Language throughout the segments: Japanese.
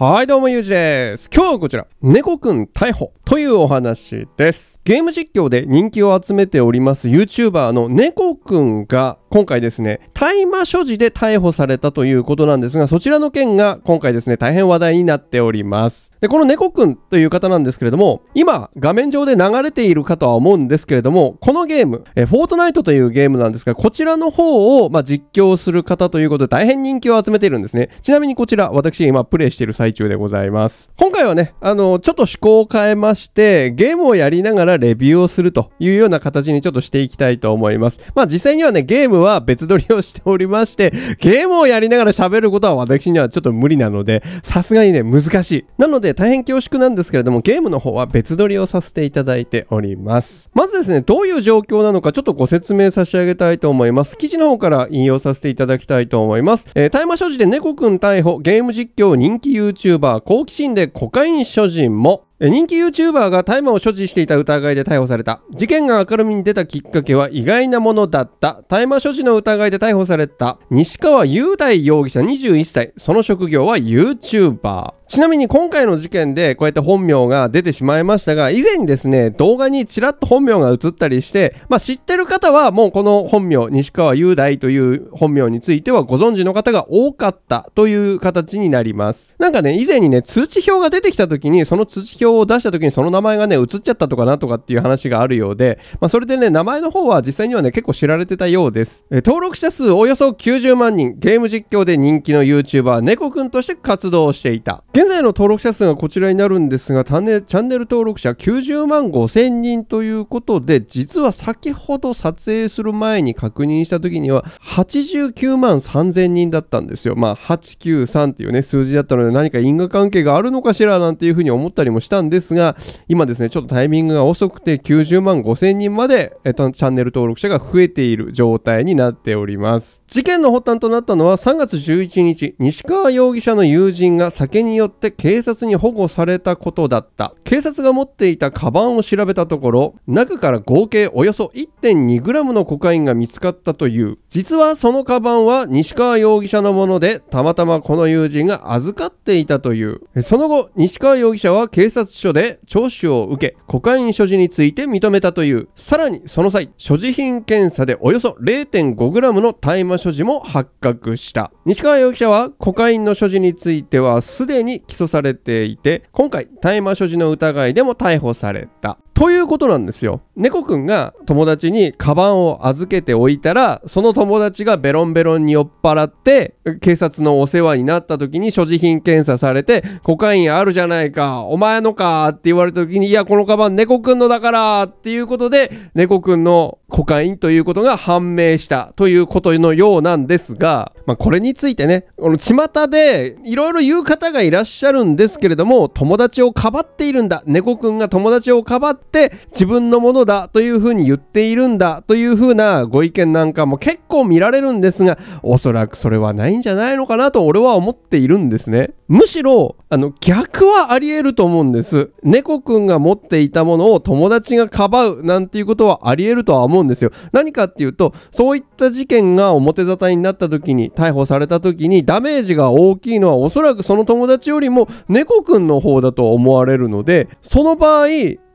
はい、どうも、ゆうじです。今日はこちら、猫くん逮捕というお話です。ゲーム実況で人気を集めております YouTuber の猫くんが、今回ですね、大麻所持で逮捕されたということなんですが、そちらの件が今回ですね、大変話題になっております。で、この猫くんという方なんですけれども、今、画面上で流れているかとは思うんですけれども、このゲーム、えフォートナイトというゲームなんですが、こちらの方を、まあ、実況する方ということで、大変人気を集めているんですね。ちなみにこちら、私今プレイしている最最中でございます。今回はね、あの、ちょっと趣向を変えまして、ゲームをやりながらレビューをするというような形にちょっとしていきたいと思います。まあ実際にはね、ゲームは別撮りをしておりまして、ゲームをやりながら喋ることは私にはちょっと無理なので、さすがにね、難しい。なので大変恐縮なんですけれども、ゲームの方は別撮りをさせていただいております。まずですね、どういう状況なのかちょっとご説明差し上げたいと思います。記事の方から引用させていただきたいと思います。えー、大麻所持で猫くん逮捕、ゲーム実況人気 y o u t u b e YouTuber 好奇心でコカイン所持も人気 YouTuber が大麻を所持していた疑いで逮捕された事件が明るみに出たきっかけは意外なものだった大麻所持の疑いで逮捕された西川雄大容疑者21歳その職業は YouTuber ちなみに今回の事件でこうやって本名が出てしまいましたが、以前にですね、動画にちらっと本名が映ったりして、まあ、知ってる方はもうこの本名、西川雄大という本名についてはご存知の方が多かったという形になります。なんかね、以前にね、通知表が出てきた時に、その通知表を出した時にその名前がね、映っちゃったとかなとかっていう話があるようで、まあ、それでね、名前の方は実際にはね、結構知られてたようです。え登録者数およそ90万人、ゲーム実況で人気の YouTuber、猫くんとして活動していた。現在の登録者数がこちらになるんですが、チャンネル登録者90万5千人ということで、実は先ほど撮影する前に確認した時には、89万3千人だったんですよ。まあ、893っていうね、数字だったので、何か因果関係があるのかしらなんていうふうに思ったりもしたんですが、今ですね、ちょっとタイミングが遅くて、90万5千人まで、えっと、チャンネル登録者が増えている状態になっております。事件の発端となったのは、3月11日、西川容疑者の友人が酒に酔っって警察に保護されたことだった警察が持っていたカバンを調べたところ中から合計およそ 1.2g のコカインが見つかったという実はそのカバンは西川容疑者のものでたまたまこの友人が預かっていたというその後西川容疑者は警察署で聴取を受けコカイン所持について認めたというさらにその際所持品検査でおよそ 0.5g の大麻所持も発覚した西川容疑者はコカインの所持についてはすでに起訴されていて今回大麻所持の疑いでも逮捕されたということなんですよ。猫くんが友達にカバンを預けておいたら、その友達がベロンベロンに酔っ払って、警察のお世話になった時に所持品検査されて、コカインあるじゃないか、お前のかって言われた時に、いや、このカバン猫くんのだからっていうことで、猫くんのコカインということが判明したということのようなんですが、まあ、これについてね、この巷でいろいろ言う方がいらっしゃるんですけれども、友達をかばっているんだ。猫くんが友達をかばってって自分のものだというふうに言っているんだというふうなご意見なんかも結構見られるんですが、おそらくそれはないんじゃないのかなと俺は思っているんですね。むしろ、あの、逆はあり得ると思うんです。猫くんが持っていたものを友達がかばうなんていうことはあり得るとは思うんですよ。何かっていうと、そういった事件が表沙汰になった時に、逮捕された時にダメージが大きいのはおそらくその友達よりも猫くんの方だと思われるので、その場合、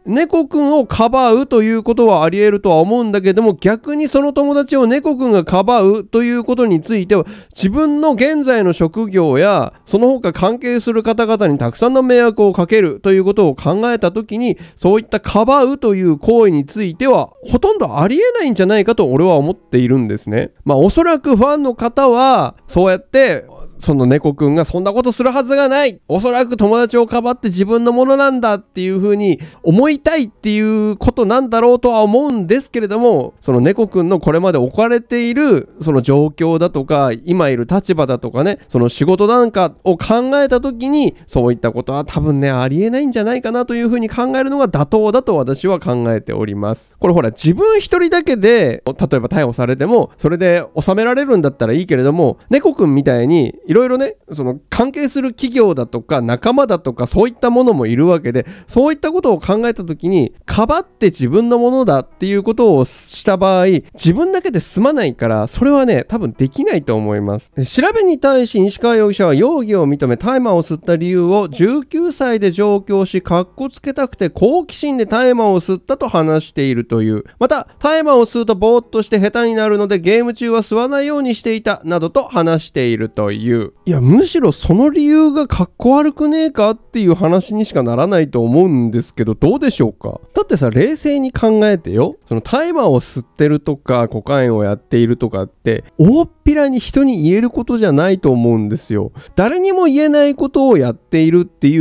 猫くんをかばうということはあり得るとは思うんだけども逆にその友達を猫くんがかばうということについては自分の現在の職業やその他関係する方々にたくさんの迷惑をかけるということを考えた時にそういったかばうという行為についてはほとんどありえないんじゃないかと俺は思っているんですね。まあおそらくファンの方はそうやってその猫くんがそんなことするはずがないおそらく友達をかばって自分のものなんだっていうふうに思いたいっていうことなんだろうとは思うんですけれども、その猫くんのこれまで置かれているその状況だとか、今いる立場だとかね、その仕事なんかを考えた時に、そういったことは多分ね、ありえないんじゃないかなというふうに考えるのが妥当だと私は考えております。これほら、自分一人だけで、例えば逮捕されても、それで収められるんだったらいいけれども、猫くんみたいにろいろねその関係する企業だとか仲間だとかそういったものもいるわけでそういったことを考えた時にかばって自分のものだっていうことをした場合自分だけで済まないからそれはね多分できないと思います調べに対し西川容疑者は容疑を認め大麻を吸った理由を19歳で上京しかっこつけたくて好奇心で大麻を吸ったと話しているというまた大麻を吸うとぼーっとして下手になるのでゲーム中は吸わないようにしていたなどと話しているという由いやむしろその理由がかっこ悪くねえかっていう話にしかならないと思うんですけどどうでしょうかだってさ冷静に考えてよその大麻を吸ってるとかコカインをやっているとかって大っぴらに人に言えることじゃないと思うんですよ誰にも言えないことをやっているってい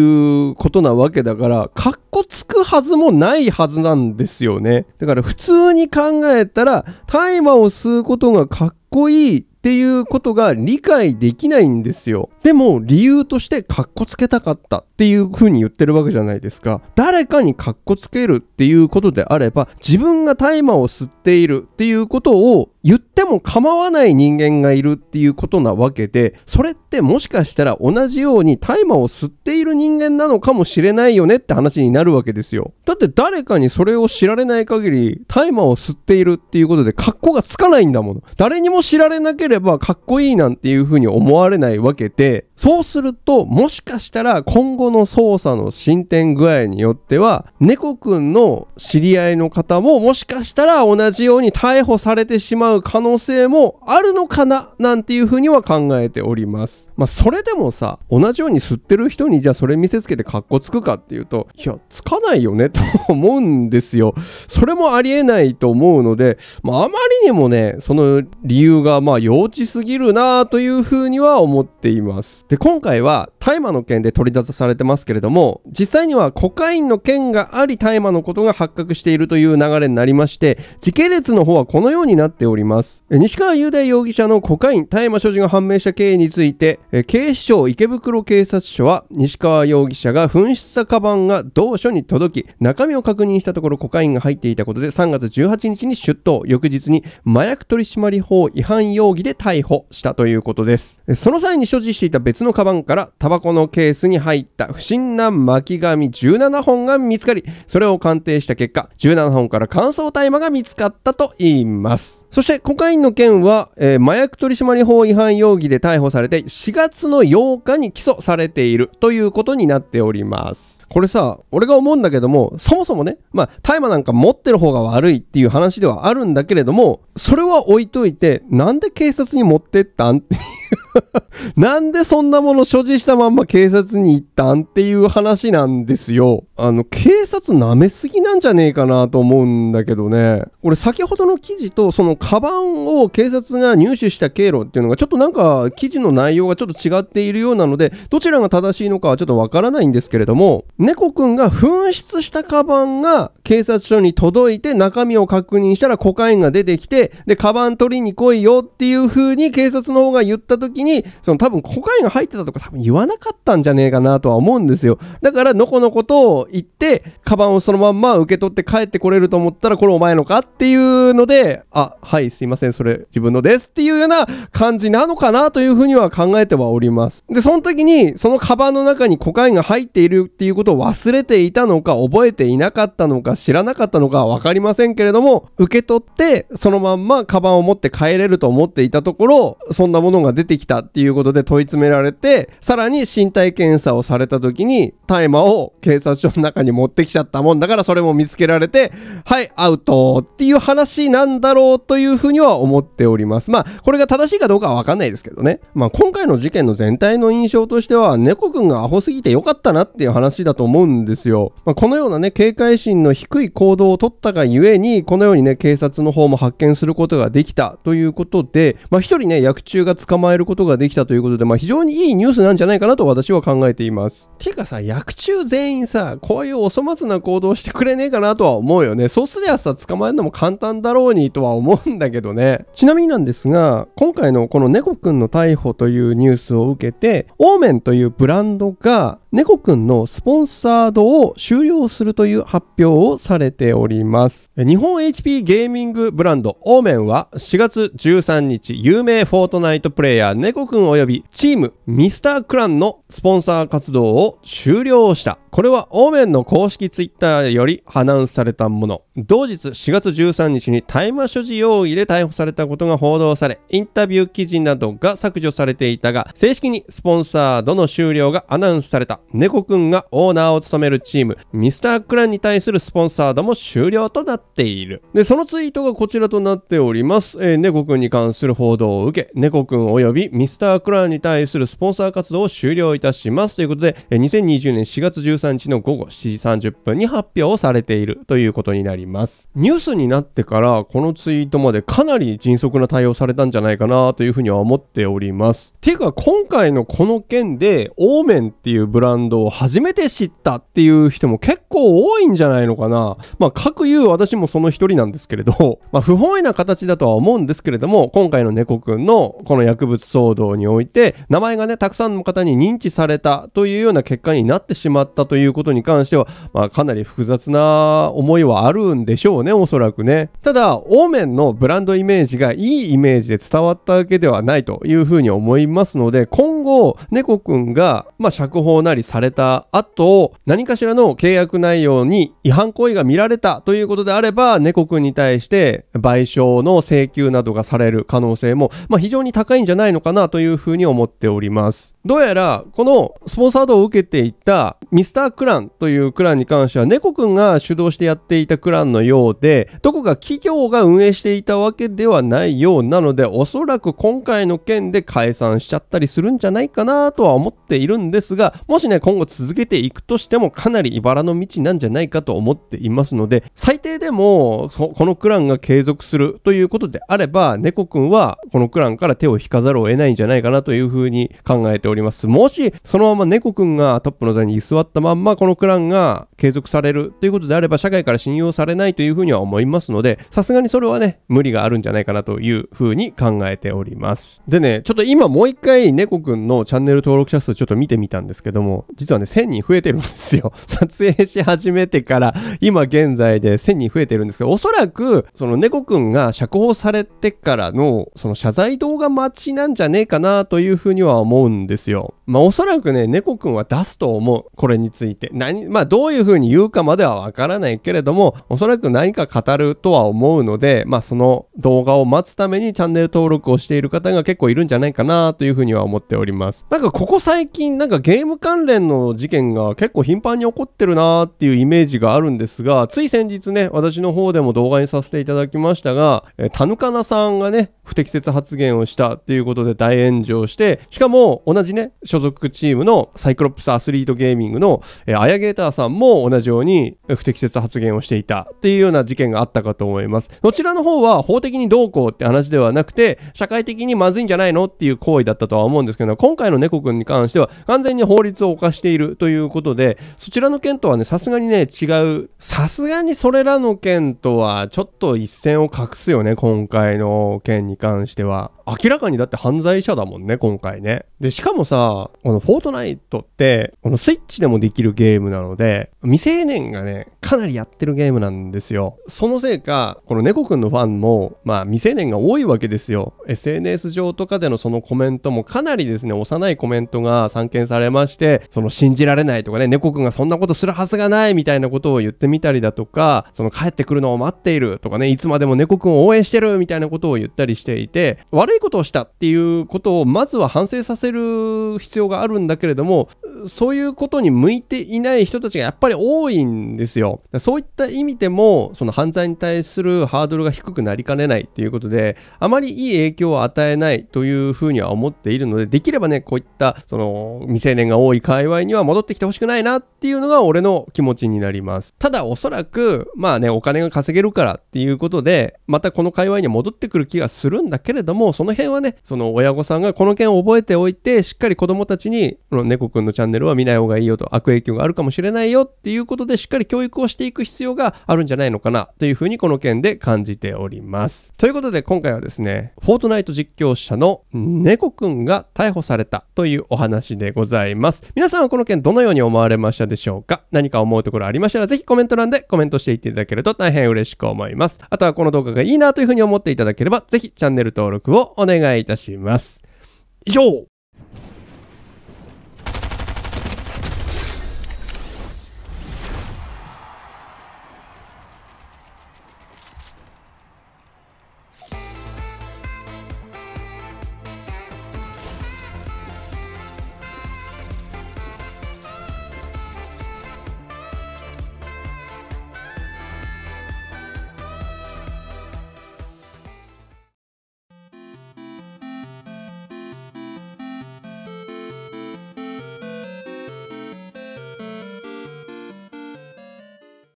うことなわけだからかっこつくはずもないはずなんですよねだから普通に考えたら大麻を吸うことがかっこいいっていうことが理解できないんですよ。でも理由としてかっこつけたかったっていうふうに言ってるわけじゃないですか誰かにかっこつけるっていうことであれば自分が大麻を吸っているっていうことを言っても構わない人間がいるっていうことなわけでそれってもしかしたら同じように大麻を吸っている人間なのかもしれないよねって話になるわけですよだって誰かにそれを知られない限り大麻を吸っているっていうことで格好がつかないんだもの誰にも知られなければかっこいいなんていうふうに思われないわけででそうするともしかしたら今後の捜査の進展具合によっては猫くんの知り合いの方ももしかしたら同じように逮捕されてしまう可能性もあるのかななんていうふうには考えております。まあ、それでもさ同じように吸ってる人にじゃあそれ見せつけてかっこつくかっていうといやつかないよねと思うんですよそれもありえないと思うので、まあ、まりにもねその理由がまあ幼稚すぎるなというふうには思っていますで今回は大麻の件で取り沙汰されてますけれども実際にはコカインの件があり大麻のことが発覚しているという流れになりまして時系列の方はこのようになっております西川雄大容疑者のコカイン大麻所持が判明した経緯について警視庁池袋警察署は西川容疑者が紛失したカバンが同署に届き中身を確認したところコカインが入っていたことで3月18日に出頭翌日に麻薬取締法違反容疑で逮捕したということですその際に所持していた別のカバンからタバコのケースに入った不審な巻紙17本が見つかりそれを鑑定した結果17本から乾燥大麻が見つかったといいますそしてコカインの件は、えー、麻薬取締法違反容疑で逮捕されて4月月の8日に起訴されているということになっております。これさ、俺が思うんだけども、そもそもね、まあ、大麻なんか持ってる方が悪いっていう話ではあるんだけれども、それは置いといて、なんで警察に持ってったんっていう なんでそんなもの所持したまんま警察に行ったんっていう話なんですよ。あの、警察舐めすぎなんじゃねえかなと思うんだけどね。俺先ほどの記事とそのカバンを警察が入手した経路っていうのがちょっとなんか記事の内容がちょっと違っているようなので、どちらが正しいのかはちょっとわからないんですけれども、猫くんが紛失したカバンが警察署に届いて中身を確認したらコカインが出てきて、で、カバン取りに来いよっていう風に警察の方が言った時に、その多分コカインが入ってたとか多分言わなかったんじゃねえかなとは思うんですよ。だから、のこのことを言って、カバンをそのまんま受け取って帰ってこれると思ったら、これお前のかっていうので、あ、はい、すいません、それ自分のですっていうような感じなのかなというふうには考えてはおります。で、その時に、そのカバンの中にコカインが入っているっていうことを忘れていたのか、覚えていなかったのか、知らなかったのかは分かりませんけれども、受け取って、そのまんまカバンを持って帰れると思っていたところ、そんなものが出ててきたっていうことで問い詰められて、さらに身体検査をされた時に、大麻を警察署の中に持ってきちゃったもんだから、それも見つけられて、はい、アウトっていう話なんだろうというふうには思っております。まあ、これが正しいかどうかはわかんないですけどね。まあ、今回の事件の全体の印象としては、猫くんがアホすぎてよかったなっていう話だと思うんですよ。まあ、このようなね、警戒心の低い行動を取ったがゆえに、このようにね、警察の方も発見することができたということで、まあ、一人ね、薬中が捕まえるることができたということで、まあ、非常にいいニュースなんじゃないかなと私は考えています。てかさ、役中全員さ、こういうお粗末な行動してくれねえかなとは思うよね。そうすりゃさ、捕まえるのも簡単だろうにとは思うんだけどね。ちなみになんですが、今回のこの猫くんの逮捕というニュースを受けて、オーメンというブランドが、猫くんのスポンサードを終了するという発表をされております。日本 HP ゲーミングブランドオーメンは4月13日、有名フォートナイトプレイヤーが猫くん及びチームミスタークランのスポンサー活動を終了した。これはオーメンの公式ツイッターよりアナウンスされたもの。同日4月13日に大麻所持容疑で逮捕されたことが報道され、インタビュー記事などが削除されていたが、正式にスポンサードの終了がアナウンスされた。猫くんがオーナーを務めるチーム、ミスタークランに対するスポンサードも終了となっている。で、そのツイートがこちらとなっております。えー、猫くんに関する報道を受け、猫くん及びびミスタークラーンに対するスポンサー活動を終了いたしますということで、2020年4月13日の午後7時30分に発表をされているということになります。ニュースになってからこのツイートまでかなり迅速な対応されたんじゃないかなというふうには思っております。ていうか今回のこの件でオーメンっていうブランドを初めて知ったっていう人も結構多いんじゃないのかな。まあ各言う私もその一人なんですけれど、まあ不本意な形だとは思うんですけれども、今回の猫くんのこの薬物騒動において名前がねたくさんの方に認知されたというような結果になってしまったということに関しては、まあ、かなり複雑な思いはあるんでしょうねおそらくねただオーメンのブランドイメージがいいイメージで伝わったわけではないというふうに思いますので今後猫くんが、まあ、釈放なりされた後何かしらの契約内容に違反行為が見られたということであれば猫くんに対して賠償の請求などがされる可能性も、まあ、非常に高いんじゃないないのかなというふうに思っております。どうやら、このスポンサードを受けていたミスタークランというクランに関しては、猫くんが主導してやっていたクランのようで、どこか企業が運営していたわけではないようなので、おそらく今回の件で解散しちゃったりするんじゃないかなとは思っているんですが、もしね、今後続けていくとしても、かなり茨の道なんじゃないかと思っていますので、最低でも、このクランが継続するということであれば、猫くんはこのクランから手を引かざるをを得ないんじゃないかなというふうに考えております。もし、そのまま猫くんがトップの座に居座ったまんま、このクランが継続されるということであれば、社会から信用されないというふうには思いますので、さすがにそれはね、無理があるんじゃないかなというふうに考えております。でね、ちょっと今もう一回猫くんのチャンネル登録者数ちょっと見てみたんですけども、実はね、1000人増えてるんですよ。撮影し始めてから、今現在で1000人増えてるんですけど、おそらく、その猫くんが釈放されてからの、その謝罪動画待ちなんじゃねえかなというふうには思うんですよ。まあおそらくね、猫くんは出すと思う。これについて。何、まあどういうふうに言うかまではわからないけれども、おそらく何か語るとは思うので、まあその動画を待つためにチャンネル登録をしている方が結構いるんじゃないかなというふうには思っております。なんかここ最近、なんかゲーム関連の事件が結構頻繁に起こってるなーっていうイメージがあるんですが、つい先日ね、私の方でも動画にさせていただきましたが、えー、田ぬかなさんがね、不適切発言をしたっていうことことで大炎上して、しかも同じね、所属チームのサイクロプスアスリートゲーミングの、えー、アヤゲーターさんも同じように不適切発言をしていたっていうような事件があったかと思います。そちらの方は法的にどうこうって話ではなくて、社会的にまずいんじゃないのっていう行為だったとは思うんですけど、今回の猫くんに関しては完全に法律を犯しているということで、そちらの件とはね、さすがにね、違う。さすがにそれらの件とはちょっと一線を画すよね、今回の件に関しては。明らかにだって犯罪者だもんね、今回ね。で、しかもさ、このフォートナイトって、このスイッチでもできるゲームなので、未成年がね、かなりやってるゲームなんですよ。そのせいか、この猫くんのファンも、まあ未成年が多いわけですよ。SNS 上とかでのそのコメントもかなりですね、幼いコメントが散見されまして、その信じられないとかね、猫くんがそんなことするはずがないみたいなことを言ってみたりだとか、その帰ってくるのを待っているとかね、いつまでも猫くんを応援してるみたいなことを言ったりしていて、悪いことをしたっていうことをまずは反省させるる必要があるんだけれどもそういうことに向いていない人たちがやっぱり多いんですよそういった意味でもその犯罪に対するハードルが低くなりかねないということであまりいい影響を与えないというふうには思っているのでできればねこういったその未成年が多い界隈には戻ってきてほしくないなっていうのが俺の気持ちになりますただおそらくまあねお金が稼げるからっていうことでまたこの界隈に戻ってくる気がするんだけれどもその辺はねその親御さんがこの件を覚えておいてて、しっかり子供たちに、この猫くんのチャンネルは見ない方がいいよと、悪影響があるかもしれないよっていうことで、しっかり教育をしていく必要があるんじゃないのかなというふうにこの件で感じております。ということで今回はですね、フォートナイト実況者の猫くんが逮捕されたというお話でございます。皆さんはこの件どのように思われましたでしょうか何か思うところありましたら、ぜひコメント欄でコメントしていっていただけると大変嬉しく思います。あとはこの動画がいいなというふうに思っていただければ、ぜひチャンネル登録をお願いいたします。以上